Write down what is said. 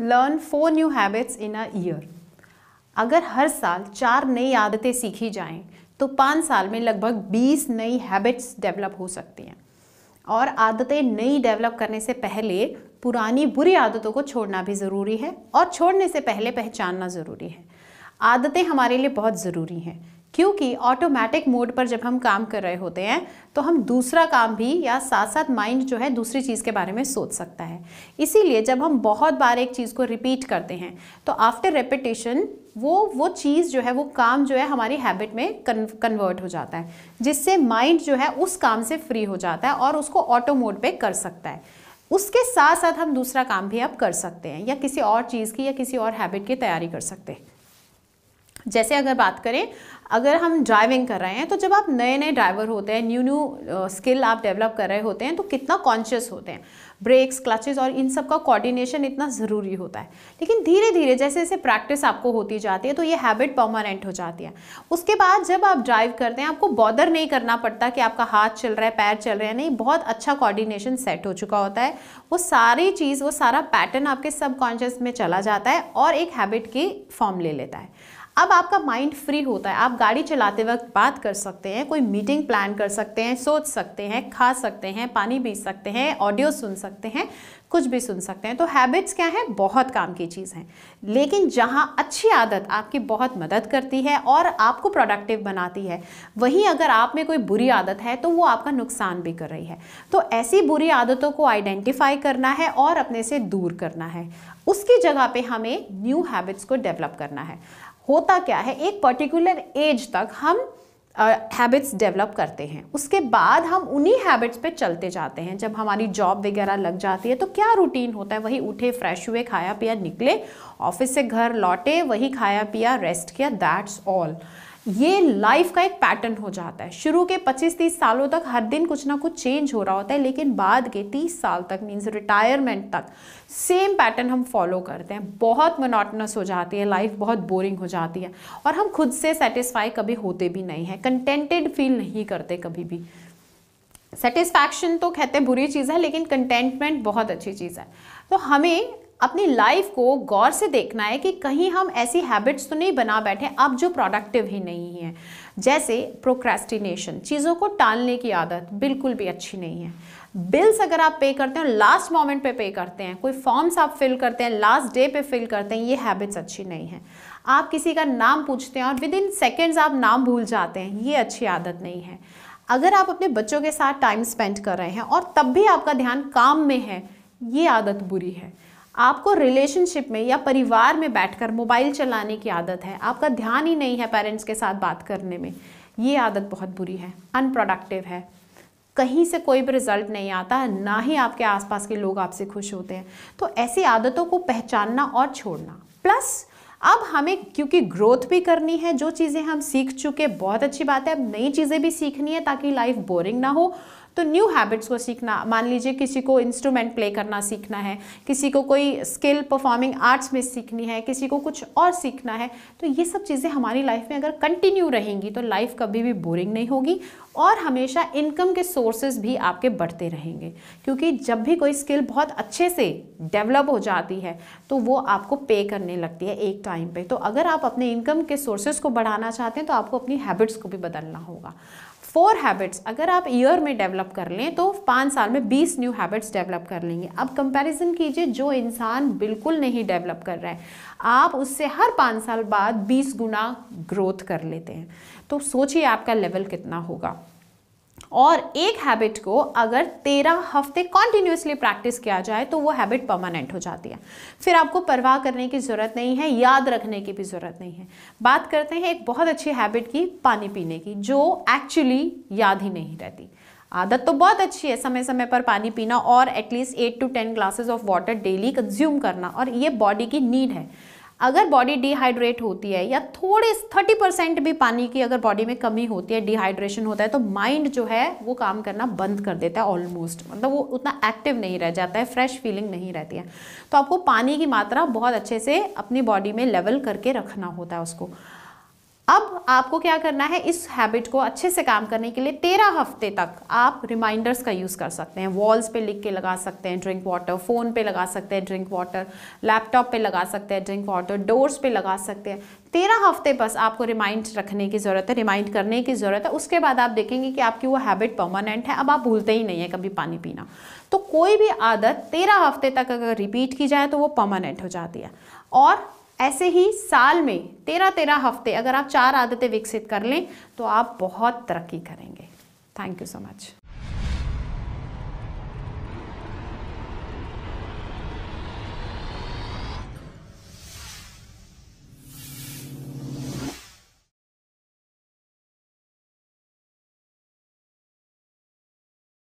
learn four new habits in a year अगर हर साल चार नई आदतें सीखी जाएं तो पाँच साल में लगभग बीस नई हैबिट्स डेवलप हो सकती हैं और आदतें नई डेवलप करने से पहले पुरानी बुरी आदतों को छोड़ना भी ज़रूरी है और छोड़ने से पहले पहचानना ज़रूरी है आदतें हमारे लिए बहुत ज़रूरी हैं क्योंकि ऑटोमेटिक मोड पर जब हम काम कर रहे होते हैं तो हम दूसरा काम भी या साथ साथ माइंड जो है दूसरी चीज़ के बारे में सोच सकता है इसीलिए जब हम बहुत बार एक चीज़ को रिपीट करते हैं तो आफ्टर रेपिटेशन वो वो चीज़ जो है वो काम जो है हमारी हैबिट में कन्वर्ट हो जाता है जिससे माइंड जो है उस काम से फ्री हो जाता है और उसको ऑटो मोड पर कर सकता है उसके साथ साथ हम दूसरा काम भी अब कर सकते हैं या किसी और चीज़ की या किसी और हैबिट की तैयारी कर सकते हैं जैसे अगर बात करें अगर हम ड्राइविंग कर रहे हैं तो जब आप नए नए ड्राइवर होते हैं न्यू न्यू स्किल आप डेवलप कर रहे होते हैं तो कितना कॉन्शियस होते हैं ब्रेक्स क्लचेस और इन सब का कोऑर्डिनेशन इतना ज़रूरी होता है लेकिन धीरे धीरे जैसे जैसे प्रैक्टिस आपको होती जाती है तो ये हैबिट परमानेंट हो जाती है उसके बाद जब आप ड्राइव करते हैं आपको बॉदर नहीं करना पड़ता कि आपका हाथ चल रहा है पैर चल रहे हैं नहीं बहुत अच्छा कोऑर्डिनेशन सेट हो चुका होता है वो सारी चीज़ वो सारा पैटर्न आपके सबकॉन्शियस में चला जाता है और एक हैबिट की फॉर्म ले लेता है अब आपका माइंड फ्री होता है आप गाड़ी चलाते वक्त बात कर सकते हैं कोई मीटिंग प्लान कर सकते हैं सोच सकते हैं खा सकते हैं पानी पी सकते हैं ऑडियो सुन सकते हैं कुछ भी सुन सकते हैं तो हैबिट्स क्या है बहुत काम की चीज़ हैं लेकिन जहाँ अच्छी आदत आपकी बहुत मदद करती है और आपको प्रोडक्टिव बनाती है वहीं अगर आप में कोई बुरी आदत है तो वो आपका नुकसान भी कर रही है तो ऐसी बुरी आदतों को आइडेंटिफाई करना है और अपने से दूर करना है उसकी जगह पे हमें न्यू हैबिट्स को डेवलप करना है होता क्या है एक पर्टिकुलर एज तक हम हैबिट्स uh, डेवलप करते हैं उसके बाद हम उन्हीं हैबिट्स पे चलते जाते हैं जब हमारी जॉब वगैरह लग जाती है तो क्या रूटीन होता है वही उठे फ्रेश हुए खाया पिया निकले ऑफिस से घर लौटे वही खाया पिया रेस्ट किया दैट्स ऑल ये लाइफ का एक पैटर्न हो जाता है शुरू के 25-30 सालों तक हर दिन कुछ ना कुछ चेंज हो रहा होता है लेकिन बाद के 30 साल तक मीन्स रिटायरमेंट तक सेम पैटर्न हम फॉलो करते हैं बहुत मोनोटनस हो जाती है लाइफ बहुत बोरिंग हो जाती है और हम खुद से सेटिस्फाई कभी होते भी नहीं हैं कंटेंटेड फील नहीं करते कभी भी सेटिस्फैक्शन तो कहते हैं बुरी चीज़ है लेकिन कंटेंटमेंट बहुत अच्छी चीज़ है तो हमें अपनी लाइफ को गौर से देखना है कि कहीं हम ऐसी हैबिट्स तो नहीं बना बैठे अब जो प्रोडक्टिव ही नहीं है जैसे प्रोक्रेस्टिनेशन चीज़ों को टालने की आदत बिल्कुल भी अच्छी नहीं है बिल्स अगर आप पे करते हैं लास्ट मोमेंट पे पे करते हैं कोई फॉर्म्स आप फिल करते हैं लास्ट डे पे फिल करते हैं ये हैबिट्स अच्छी नहीं है आप किसी का नाम पूछते हैं और विद इन सेकेंड्स आप नाम भूल जाते हैं ये अच्छी आदत नहीं है अगर आप अपने बच्चों के साथ टाइम स्पेंड कर रहे हैं और तब भी आपका ध्यान काम में है ये आदत बुरी है आपको रिलेशनशिप में या परिवार में बैठकर मोबाइल चलाने की आदत है आपका ध्यान ही नहीं है पेरेंट्स के साथ बात करने में ये आदत बहुत बुरी है अनप्रोडक्टिव है कहीं से कोई भी रिजल्ट नहीं आता ना ही आपके आसपास के लोग आपसे खुश होते हैं तो ऐसी आदतों को पहचानना और छोड़ना प्लस अब हमें क्योंकि ग्रोथ भी करनी है जो चीज़ें हम सीख चुके बहुत अच्छी बात है अब नई चीज़ें भी सीखनी है ताकि लाइफ बोरिंग ना हो तो न्यू हैबिट्स को सीखना मान लीजिए किसी को इंस्ट्रूमेंट प्ले करना सीखना है किसी को कोई स्किल परफॉर्मिंग आर्ट्स में सीखनी है किसी को कुछ और सीखना है तो ये सब चीज़ें हमारी लाइफ में अगर कंटिन्यू रहेंगी तो लाइफ कभी भी बोरिंग नहीं होगी और हमेशा इनकम के सोर्सेज भी आपके बढ़ते रहेंगे क्योंकि जब भी कोई स्किल बहुत अच्छे से डेवलप हो जाती है तो वो आपको पे करने लगती है एक टाइम पे तो अगर आप अपने इनकम के सोर्सेज को बढ़ाना चाहते हैं तो आपको अपनी हैबिट्स को भी बदलना होगा फोर हैबिट्स अगर आप ईयर में डेवलप कर लें तो पाँच साल में बीस न्यू हैबिट्स डेवलप कर लेंगे अब कंपैरिजन कीजिए जो इंसान बिल्कुल नहीं डेवलप कर रहा है आप उससे हर पाँच साल बाद बीस गुना ग्रोथ कर लेते हैं तो सोचिए आपका लेवल कितना होगा और एक हैबिट को अगर तेरह हफ्ते कॉन्टिन्यूसली प्रैक्टिस किया जाए तो वो हैबिट परमानेंट हो जाती है फिर आपको परवाह करने की ज़रूरत नहीं है याद रखने की भी ज़रूरत नहीं है बात करते हैं एक बहुत अच्छी हैबिट की पानी पीने की जो एक्चुअली याद ही नहीं रहती आदत तो बहुत अच्छी है समय समय पर पानी पीना और at least eight to ten glasses of water daily consume करना और ये बॉडी की नीड है अगर बॉडी डिहाइड्रेट होती है या थोड़े थर्टी परसेंट भी पानी की अगर बॉडी में कमी होती है डिहाइड्रेशन होता है तो माइंड जो है वो काम करना बंद कर देता है ऑलमोस्ट मतलब वो उतना एक्टिव नहीं रह जाता है फ्रेश फीलिंग नहीं रहती है तो आपको पानी की मात्रा बहुत अच्छे से अपनी बॉडी में लेवल करके रखना होता है उसको अब आपको क्या करना है इस हैबिट को अच्छे से काम करने के लिए तेरह हफ्ते तक आप रिमाइंडर्स का यूज़ कर सकते हैं वॉल्स पे लिख के लगा सकते हैं ड्रिंक वाटर फ़ोन पे लगा सकते हैं ड्रिंक वाटर लैपटॉप पे लगा सकते हैं ड्रिंक वाटर डोर्स पे लगा सकते हैं तेरह हफ्ते बस आपको रिमाइंड रखने की ज़रूरत है रिमाइंड करने की ज़रूरत है उसके बाद आप देखेंगे कि आपकी वो हैबिट परमानेंट है अब आप भूलते ही नहीं है कभी पानी पीना तो कोई भी आदत तेरह हफ्ते तक अगर रिपीट की जाए तो वो परमानेंट हो जाती है और ऐसे ही साल में तेरह तेरह हफ्ते अगर आप चार आदतें विकसित कर लें तो आप बहुत तरक्की करेंगे थैंक यू सो मच